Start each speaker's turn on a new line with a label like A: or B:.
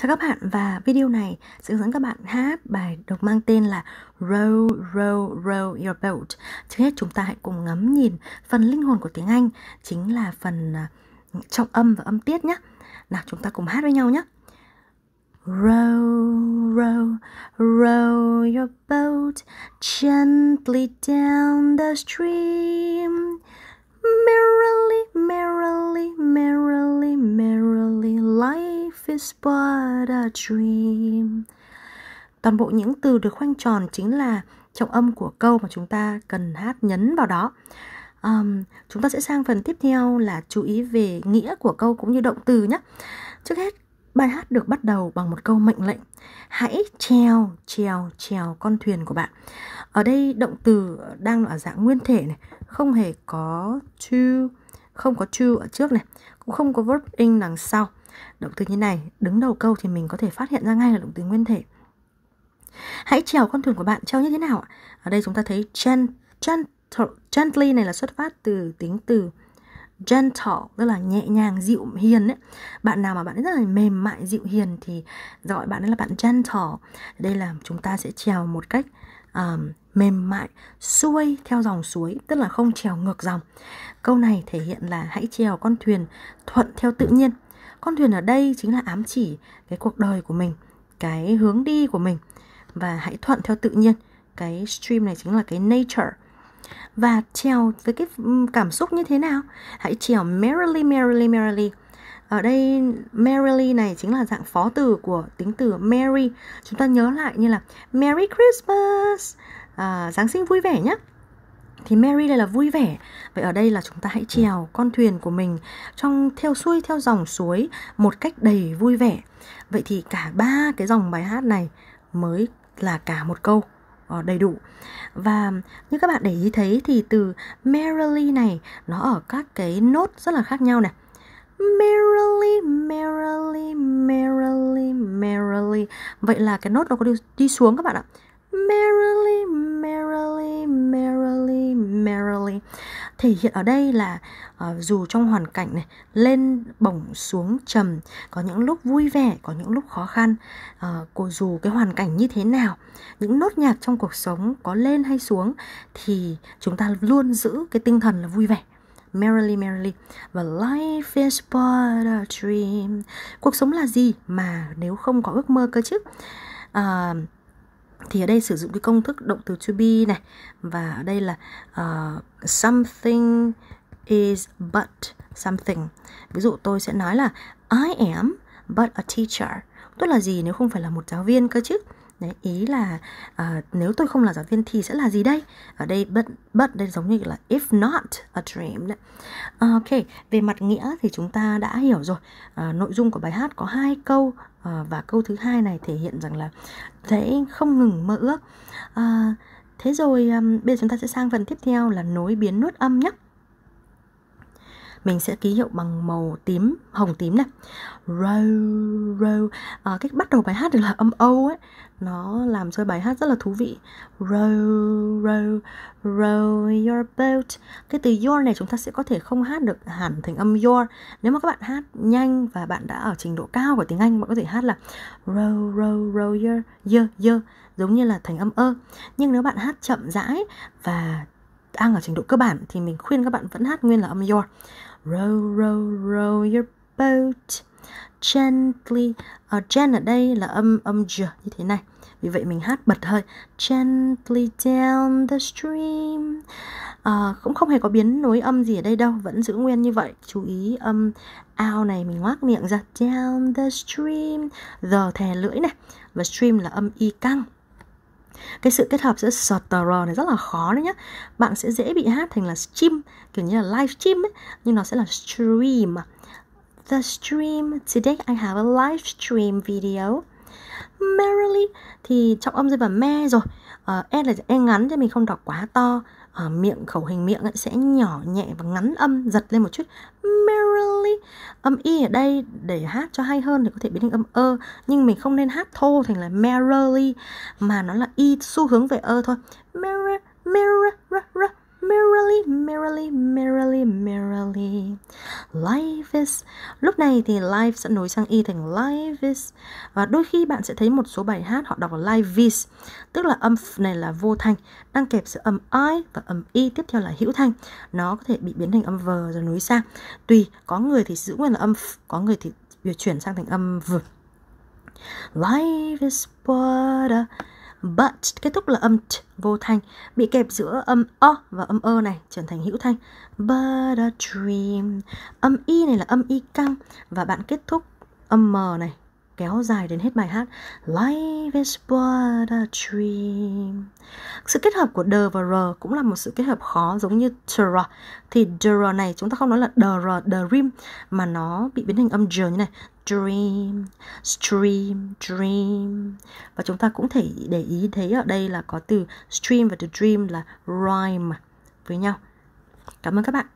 A: Chào các bạn và video này sẽ hướng dẫn các bạn hát bài được mang tên là Row, Row, Row Your Boat. Trước hết chúng ta hãy cùng ngắm nhìn phần linh hồn của tiếng Anh chính là phần à, trọng âm và âm tiết nhé. Nào chúng ta cùng hát với nhau nhé. Row, row, row your boat gently down the stream. is but a dream toàn bộ những từ được khoanh tròn chính là trọng âm của câu mà chúng ta cần hát nhấn vào đó um, chúng ta sẽ sang phần tiếp theo là chú ý về nghĩa của câu cũng như động từ nhé trước hết bài hát được bắt đầu bằng một câu mệnh lệnh hãy trèo, trèo, trèo con thuyền của bạn ở đây động từ đang ở dạng nguyên thể này không hề có to không có to ở trước này cũng không có verb in đằng sau động từ như này đứng đầu câu thì mình có thể phát hiện ra ngay là động từ nguyên thể hãy chèo con thuyền của bạn treo như thế nào ạ ở đây chúng ta thấy gentle, gentle, gently này là xuất phát từ tính từ gentle tức là nhẹ nhàng dịu hiền ấy. bạn nào mà bạn rất là mềm mại dịu hiền thì gọi bạn ấy là bạn gentle đây là chúng ta sẽ trèo một cách um, mềm mại xuôi theo dòng suối tức là không trèo ngược dòng câu này thể hiện là hãy trèo con thuyền thuận theo tự nhiên con thuyền ở đây chính là ám chỉ cái cuộc đời của mình cái hướng đi của mình và hãy thuận theo tự nhiên cái stream này chính là cái nature và trèo với cái cảm xúc như thế nào hãy trèo merrily merrily merrily ở đây merrily này chính là dạng phó từ của tính từ merry chúng ta nhớ lại như là merry christmas à, giáng sinh vui vẻ nhé thì Mary đây là vui vẻ. Vậy ở đây là chúng ta hãy trèo con thuyền của mình trong theo xuôi theo dòng suối một cách đầy vui vẻ. Vậy thì cả ba cái dòng bài hát này mới là cả một câu ờ, đầy đủ và như các bạn để ý thấy thì từ merrily này nó ở các cái nốt rất là khác nhau này merrily merrily merrily merrily vậy là cái nốt nó có đi xuống các bạn ạ merrily merrily merrily primarily thể hiện ở đây là uh, dù trong hoàn cảnh này lên bổng xuống trầm có những lúc vui vẻ có những lúc khó khăn uh, cô dù cái hoàn cảnh như thế nào những nốt nhạc trong cuộc sống có lên hay xuống thì chúng ta luôn giữ cái tinh thần là vui vẻ merrily merrily và life is but a dream cuộc sống là gì mà nếu không có ước mơ cơ chứ uh, thì ở đây sử dụng cái công thức động từ to be này và ở đây là uh, something is but something ví dụ tôi sẽ nói là I am but a teacher tức là gì nếu không phải là một giáo viên cơ chứ Đấy, ý là uh, nếu tôi không là giáo viên thì sẽ là gì đây? Ở đây but, but đây giống như là if not a dream đấy. Ok, về mặt nghĩa thì chúng ta đã hiểu rồi. Uh, nội dung của bài hát có hai câu uh, và câu thứ hai này thể hiện rằng là thế không ngừng mơ ước. Uh, thế rồi um, bây giờ chúng ta sẽ sang phần tiếp theo là nối biến nốt âm nhé mình sẽ ký hiệu bằng màu tím hồng tím này row row à, cách bắt đầu bài hát được là âm âu ấy nó làm cho bài hát rất là thú vị row row row your boat cái từ your này chúng ta sẽ có thể không hát được hẳn thành âm your nếu mà các bạn hát nhanh và bạn đã ở trình độ cao của tiếng anh bạn có thể hát là row row row your your your giống như là thành âm ơ nhưng nếu bạn hát chậm rãi và đang ở trình độ cơ bản thì mình khuyên các bạn vẫn hát nguyên là âm your row row row your boat gently ở ờ, uh, gen ở đây là âm âm g như thế này vì vậy mình hát bật hơi gently down the stream à, cũng không hề có biến nối âm gì ở đây đâu vẫn giữ nguyên như vậy chú ý âm ao này mình ngoác miệng ra down the stream giờ thè lưỡi này và stream là âm y căng cái sự kết hợp giữa sọt này rất là khó đấy nhá bạn sẽ dễ bị hát thành là stream kiểu như là live stream ấy nhưng nó sẽ là stream the stream today I have a live stream video merrily thì trọng âm rơi vào me rồi uh, e là e ngắn cho mình không đọc quá to uh, miệng khẩu hình miệng ấy sẽ nhỏ nhẹ và ngắn âm giật lên một chút merrily âm y ở đây để hát cho hay hơn thì có thể biến thành âm ơ nhưng mình không nên hát thô thành là merrily mà nó là y xu hướng về ơ thôi mirror merrily merrily merrily merrily life is lúc này thì life sẽ nối sang y thành life is và đôi khi bạn sẽ thấy một số bài hát họ đọc là life is tức là âm này là vô thanh đang kẹp giữa âm i và âm y tiếp theo là hữu thanh nó có thể bị biến thành âm v rồi nối sang tùy có người thì giữ nguyên là âm f, có người thì chuyển sang thành âm v life is but a But kết thúc là âm t vô thanh, bị kẹp giữa âm o và âm ơ này trở thành hữu thanh. But a dream. Âm y này là âm y căng và bạn kết thúc âm m này kéo dài đến hết bài hát Life is but a dream Sự kết hợp của D và R cũng là một sự kết hợp khó giống như TR Thì DR này chúng ta không nói là DR, dream mà nó bị biến thành âm G như này stream stream dream và chúng ta cũng thể để ý thấy ở đây là có từ stream và từ dream là rhyme với nhau cảm ơn các bạn